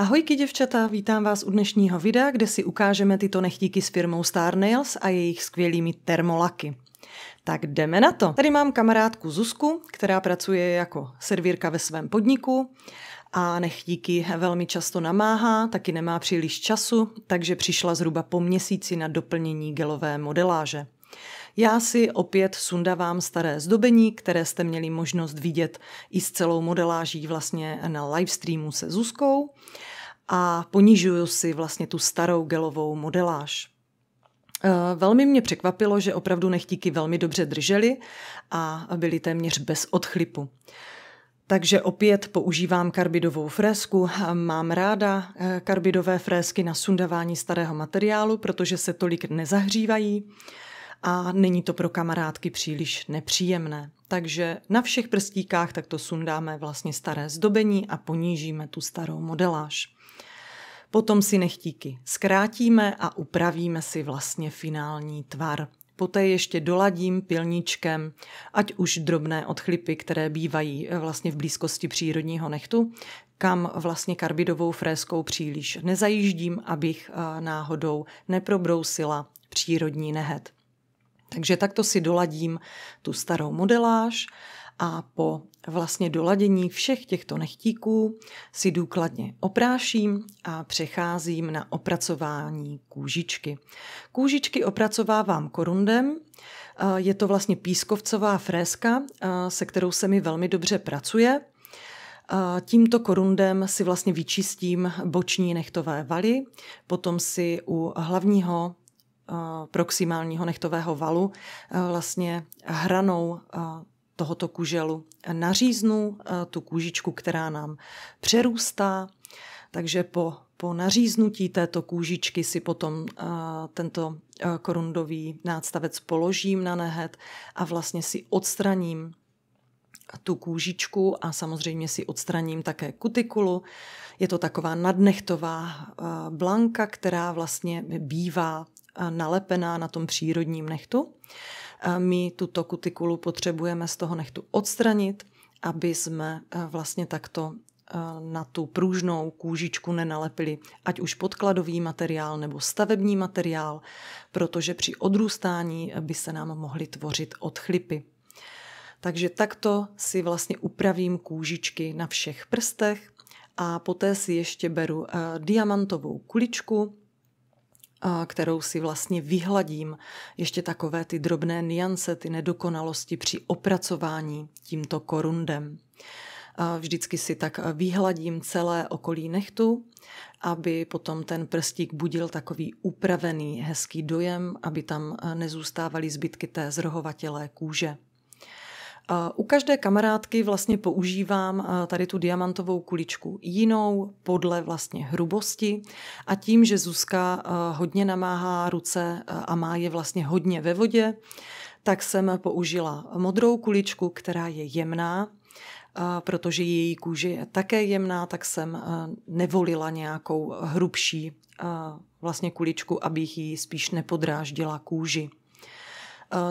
Ahojky děvčata, vítám vás u dnešního videa, kde si ukážeme tyto nechtíky s firmou Star Nails a jejich skvělými termolaky. Tak jdeme na to. Tady mám kamarádku Zuzku, která pracuje jako servírka ve svém podniku a nechtíky velmi často namáhá, taky nemá příliš času, takže přišla zhruba po měsíci na doplnění gelové modeláže. Já si opět sundavám staré zdobení, které jste měli možnost vidět i s celou modeláží vlastně na livestreamu se Zuzkou a ponižuju si vlastně tu starou gelovou modeláž. Eh, velmi mě překvapilo, že opravdu nechtíky velmi dobře držely a byly téměř bez odchlipu. Takže opět používám karbidovou fresku. Mám ráda eh, karbidové fresky na sundavání starého materiálu, protože se tolik nezahřívají a není to pro kamarádky příliš nepříjemné. Takže na všech prstíkách takto sundáme vlastně staré zdobení a ponížíme tu starou modeláž. Potom si nechtíky zkrátíme a upravíme si vlastně finální tvar. Poté ještě doladím pilničkem, ať už drobné odchlipy, které bývají eh, vlastně v blízkosti přírodního nechtu, kam vlastně karbidovou fréskou příliš nezajíždím, abych eh, náhodou neprobrousila přírodní nehet. Takže takto si doladím tu starou modeláž a po vlastně doladění všech těchto nechtíků si důkladně opráším a přecházím na opracování kůžičky. Kůžičky opracovávám korundem, je to vlastně pískovcová fréska, se kterou se mi velmi dobře pracuje. Tímto korundem si vlastně vyčistím boční nechtové valy, potom si u hlavního proximálního nechtového valu vlastně hranou tohoto kuželu naříznu eh, tu kůžičku, která nám přerůstá. Takže po, po naříznutí této kůžičky si potom eh, tento eh, korundový nástavec položím na nehet a vlastně si odstraním tu kůžičku a samozřejmě si odstraním také kutikulu. Je to taková nadnechtová blanka, která vlastně bývá nalepená na tom přírodním nechtu my tuto kutikulu potřebujeme z toho nechtu odstranit, aby jsme eh, vlastně takto eh, na tu pružnou kůžičku nenalepili, ať už podkladový materiál nebo stavební materiál, protože při odrůstání by se nám mohly tvořit odchlipy. Takže takto si vlastně upravím kůžičky na všech prstech a poté si ještě beru eh, diamantovou kuličku kterou si vlastně vyhladím ještě takové ty drobné niance, ty nedokonalosti při opracování tímto korundem. Vždycky si tak vyhladím celé okolí nechtu, aby potom ten prstík budil takový upravený, hezký dojem, aby tam nezůstávaly zbytky té zrohovatělé kůže. U každé kamarádky vlastně používám tady tu diamantovou kuličku jinou podle vlastně hrubosti a tím, že Zuzka hodně namáhá ruce a má je vlastně hodně ve vodě, tak jsem použila modrou kuličku, která je jemná, protože její kůže je také jemná, tak jsem nevolila nějakou hrubší vlastně kuličku, abych ji spíš nepodráždila kůži.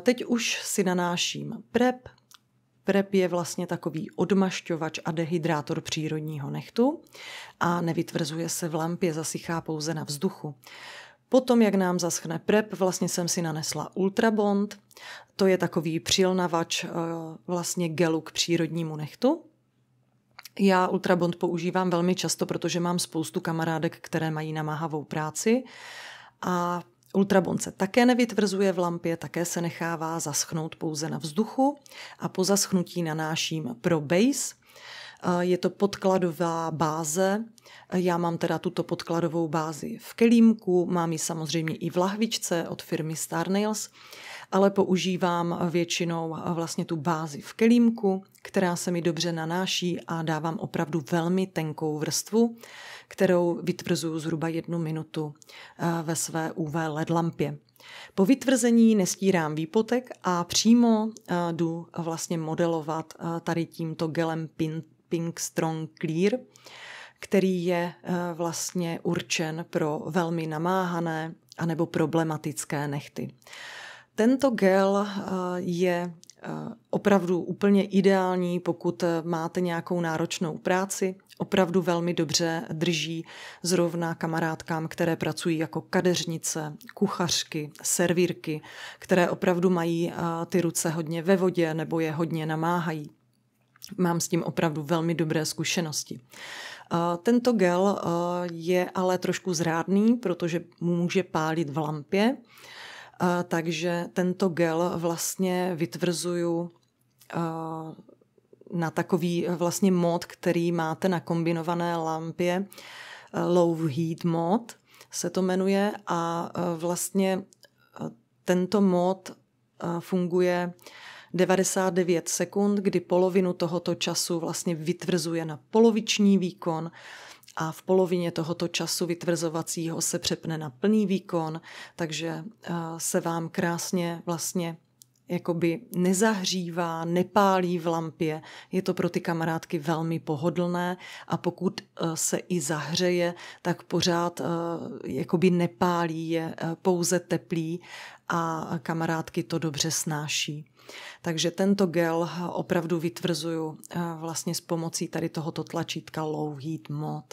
Teď už si nanáším prep, PrEP je vlastně takový odmašťovač a dehydrátor přírodního nechtu a nevytvrzuje se v lampě, zasychá pouze na vzduchu. Potom, jak nám zaschne PrEP, vlastně jsem si nanesla Ultrabond. To je takový přilnavač eh, vlastně gelu k přírodnímu nechtu. Já Ultrabond používám velmi často, protože mám spoustu kamarádek, které mají namáhavou práci a Ultrabon se také nevytvrzuje v lampě, také se nechává zaschnout pouze na vzduchu a po zaschnutí nanáším pro base. Je to podkladová báze. Já mám teda tuto podkladovou bázi v kelímku, mám ji samozřejmě i v lahvičce od firmy Star Nails ale používám většinou eh, vlastně tu bázi v kelímku, která se mi dobře nanáší a dávám opravdu velmi tenkou vrstvu, kterou vytvrzuju zhruba jednu minutu eh, ve své UV LED lampě. Po vytvrzení nestírám výpotek a přímo eh, jdu vlastně modelovat tady tímto gelem Pink, Pink Strong Clear, který je vlastně určen pro velmi namáhané anebo problematické nechty. Tento gel eh, je eh, opravdu úplně ideální, pokud eh, máte nějakou náročnou práci. Opravdu velmi dobře drží zrovna kamarádkám, které pracují jako kadeřnice, kuchařky, servírky, které opravdu mají ty ruce hodně ve vodě nebo je hodně namáhají. Mám s tím opravdu velmi dobré zkušenosti. Tento gel je ale trošku zrádný, protože může pálit v lampě takže tento gel vlastně vytvrzuju na takový vlastně mod, který máte na kombinované lampě, low heat mod se to jmenuje a vlastně tento mod funguje 99 sekund, kdy polovinu tohoto času vlastně vytvrzuje na poloviční výkon a v polovině tohoto času vytvrzovacího se přepne na plný výkon, takže eh, se vám krásně vlastně jakoby nezahřívá, nepálí v lampě. Je to pro ty kamarádky velmi pohodlné a pokud eh, se i zahřeje, tak pořád eh, jakoby nepálí, je pouze teplý a kamarádky to dobře snáší. Takže tento gel opravdu vytvrzuju vlastně s pomocí tady tohoto tlačítka Low Heat Mod.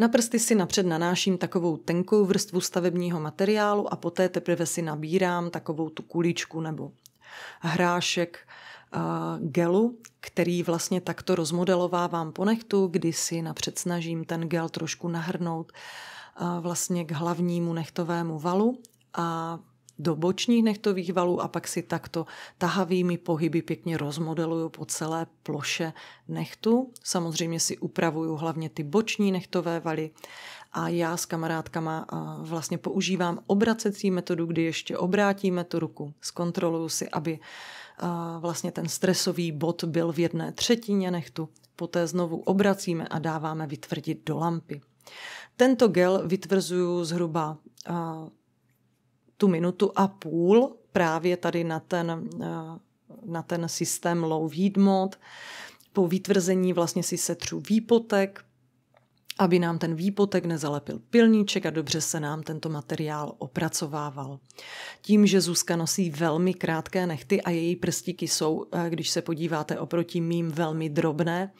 Na prsty si napřed nanáším takovou tenkou vrstvu stavebního materiálu a poté teprve si nabírám takovou tu kuličku nebo hrášek uh, gelu, který vlastně takto rozmodelovávám po nechtu, kdy si napřed snažím ten gel trošku nahrnout uh, vlastně k hlavnímu nechtovému valu a do bočních nechtových valů a pak si takto tahavými pohyby pěkně rozmodeluju po celé ploše nechtu. Samozřejmě si upravuju hlavně ty boční nechtové valy a já s kamarádkama vlastně používám obracecí metodu, kdy ještě obrátíme tu ruku, zkontroluju si, aby vlastně ten stresový bod byl v jedné třetině nechtu, poté znovu obracíme a dáváme vytvrdit do lampy. Tento gel vytvrzuju zhruba tu minutu a půl právě tady na ten, eh, na ten systém low heat mode. Po vytvrzení vlastně si setřu výpotek, aby nám ten výpotek nezalepil pilníček a dobře se nám tento materiál opracovával. Tím, že Zuzka nosí velmi krátké nechty a její prstíky jsou, eh, když se podíváte oproti mým, velmi drobné,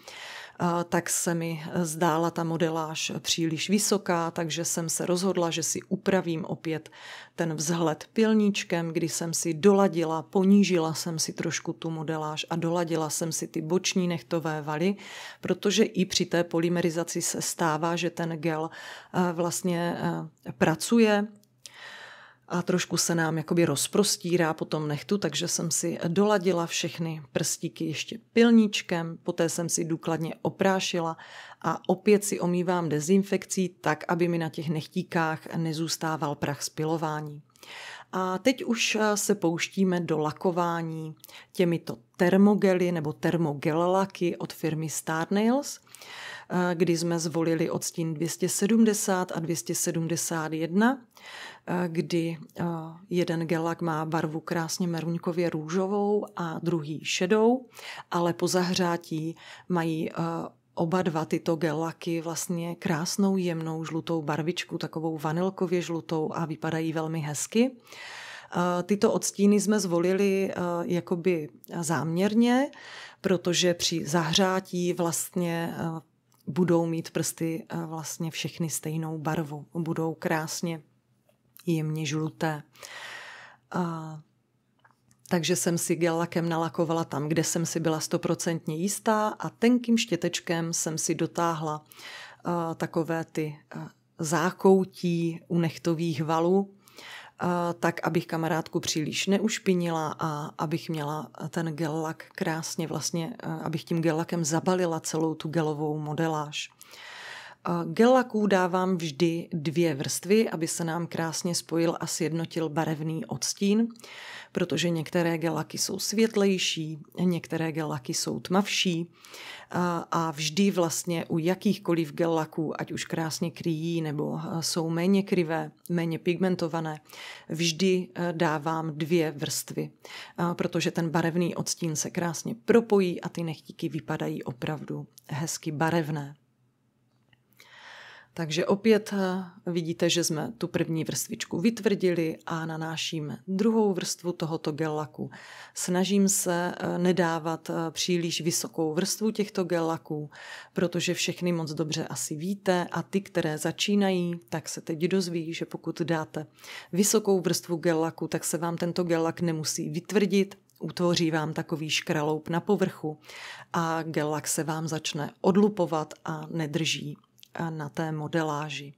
tak se mi zdála ta modeláž příliš vysoká, takže jsem se rozhodla, že si upravím opět ten vzhled pilníčkem, kdy jsem si doladila, ponížila jsem si trošku tu modeláž a doladila jsem si ty boční nechtové valy, protože i při té polymerizaci se stává, že ten gel eh, vlastně eh, pracuje a trošku se nám jakoby rozprostírá po tom nechtu, takže jsem si doladila všechny prstíky ještě pilníčkem, poté jsem si důkladně oprášila a opět si omývám dezinfekcí tak, aby mi na těch nechtíkách nezůstával prach z pilování. A teď už se pouštíme do lakování těmito termogely nebo termogelalaky od firmy Star Nails. Eh, kdy jsme zvolili odstín 270 a 271, eh, kdy eh, jeden gelak má barvu krásně meruňkově růžovou a druhý šedou, ale po zahřátí mají oba dva tyto gelaky vlastně krásnou jemnou žlutou barvičku, takovou vanilkově žlutou a vypadají velmi hezky. Tyto odstíny jsme zvolili jakoby záměrně, protože při zahřátí vlastně budou mít prsty eh, vlastně všechny stejnou barvu. Budou krásně jemně žluté. A, eh, takže jsem si gel lakem nalakovala tam, kde jsem si byla stoprocentně jistá a tenkým štětečkem jsem si dotáhla a, eh, takové ty a, zákoutí u nechtových valů, tak abych kamarádku příliš neušpinila a abych měla ten gel krásně vlastně, abych tím gelakem zabalila celou tu gelovou modeláž. Gel laků dávám vždy dvě vrstvy, aby se nám krásně spojil a sjednotil barevný odstín, protože některé gel laky jsou světlejší, některé gel laky jsou tmavší a vždy vlastně u jakýchkoliv gel laků, ať už krásně kryjí nebo eh, jsou méně krivé, méně pigmentované, vždy eh, dávám dvě vrstvy, protože ten barevný odstín se krásně propojí a ty nechtíky vypadají opravdu hezky barevné. Takže opět eh, vidíte, že jsme tu první vrstvičku vytvrdili a nanášíme druhou vrstvu tohoto gel laku. Snažím se eh, nedávat eh, příliš vysokou vrstvu těchto gel laků, protože všechny moc dobře asi víte a ty, které začínají, tak se teď dozví, že pokud dáte vysokou vrstvu gel laku, tak se vám tento gel lak nemusí vytvrdit, utvoří vám takový škraloup na povrchu a gel lak se vám začne odlupovat a nedrží na té modeláži.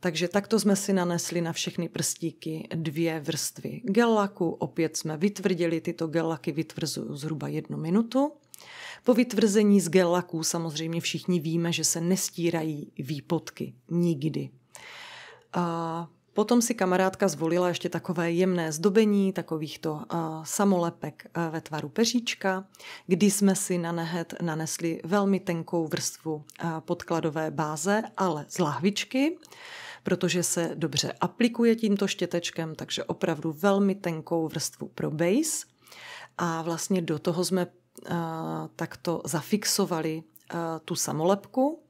Takže takto jsme si nanesli na všechny prstíky dvě vrstvy gelaku. Opět jsme vytvrdili, tyto gelaky laky vytvrzují zhruba jednu minutu. Po vytvrzení z gel samozřejmě všichni víme, že se nestírají výpotky nikdy. A Potom si kamarádka zvolila ještě takové jemné zdobení, takovýchto uh, samolepek uh, ve tvaru peříčka, kdy jsme si na nehet nanesli velmi tenkou vrstvu uh, podkladové báze, ale z lahvičky, protože se dobře aplikuje tímto štětečkem, takže opravdu velmi tenkou vrstvu pro base. A vlastně do toho jsme uh, takto zafixovali uh, tu samolepku,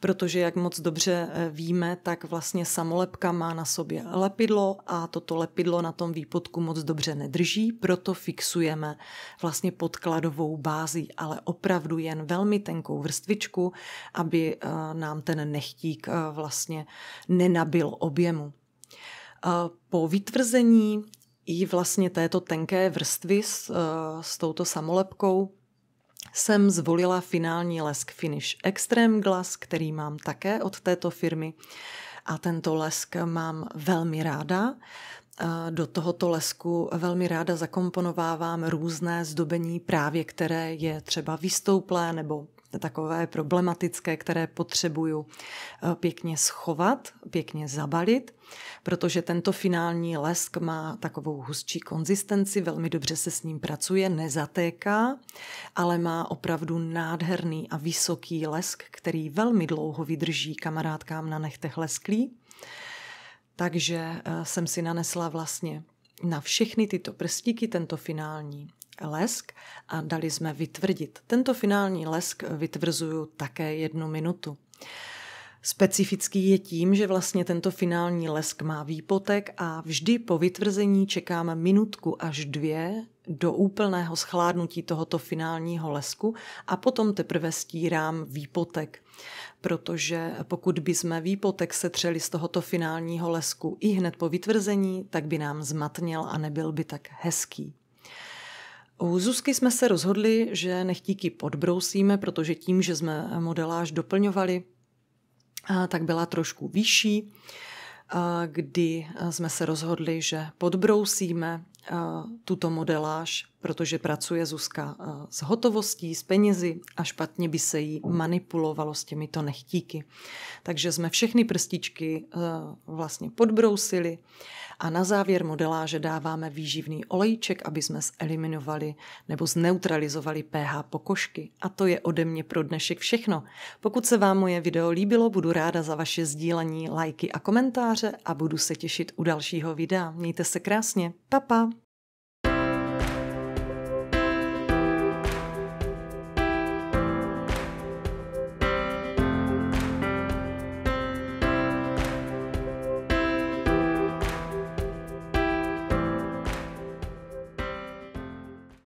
Protože, jak moc dobře eh, víme, tak vlastně samolepka má na sobě lepidlo a toto lepidlo na tom výpotku moc dobře nedrží, proto fixujeme vlastně podkladovou bází, ale opravdu jen velmi tenkou vrstvičku, aby eh, nám ten nechtík eh, vlastně nenabil objemu. Po vytvrzení i vlastně této tenké vrstvy s, s touto samolepkou jsem zvolila finální lesk Finish Extreme Glass, který mám také od této firmy. A tento lesk mám velmi ráda. Do tohoto lesku velmi ráda zakomponovávám různé zdobení, právě které je třeba vystouplé nebo takové problematické, které potřebuju eh, pěkně schovat, pěkně zabalit, protože tento finální lesk má takovou hustší konzistenci, velmi dobře se s ním pracuje, nezatéká, ale má opravdu nádherný a vysoký lesk, který velmi dlouho vydrží kamarádkám na nechtech lesklí. Takže eh, jsem si nanesla vlastně na všechny tyto prstíky tento finální lesk a dali jsme vytvrdit. Tento finální lesk vytvrzuju také jednu minutu. Specifický je tím, že vlastně tento finální lesk má výpotek a vždy po vytvrzení čekám minutku až dvě do úplného schládnutí tohoto finálního lesku a potom teprve stírám výpotek. Protože pokud by jsme výpotek setřeli z tohoto finálního lesku i hned po vytvrzení, tak by nám zmatněl a nebyl by tak hezký. U Zuzky jsme se rozhodli, že nechtíky podbrousíme, protože tím, že jsme modeláž doplňovali, tak byla trošku vyšší, kdy jsme se rozhodli, že podbrousíme tuto modeláž protože pracuje Zuzka eh, s hotovostí, s penězi a špatně by se jí manipulovalo s těmito nechtíky. Takže jsme všechny prstičky eh, vlastně podbrousili a na závěr modeláže dáváme výživný olejček, aby jsme zeliminovali nebo zneutralizovali pH pokožky. A to je ode mě pro dnešek všechno. Pokud se vám moje video líbilo, budu ráda za vaše sdílení, lajky a komentáře a budu se těšit u dalšího videa. Mějte se krásně. Pa, pa.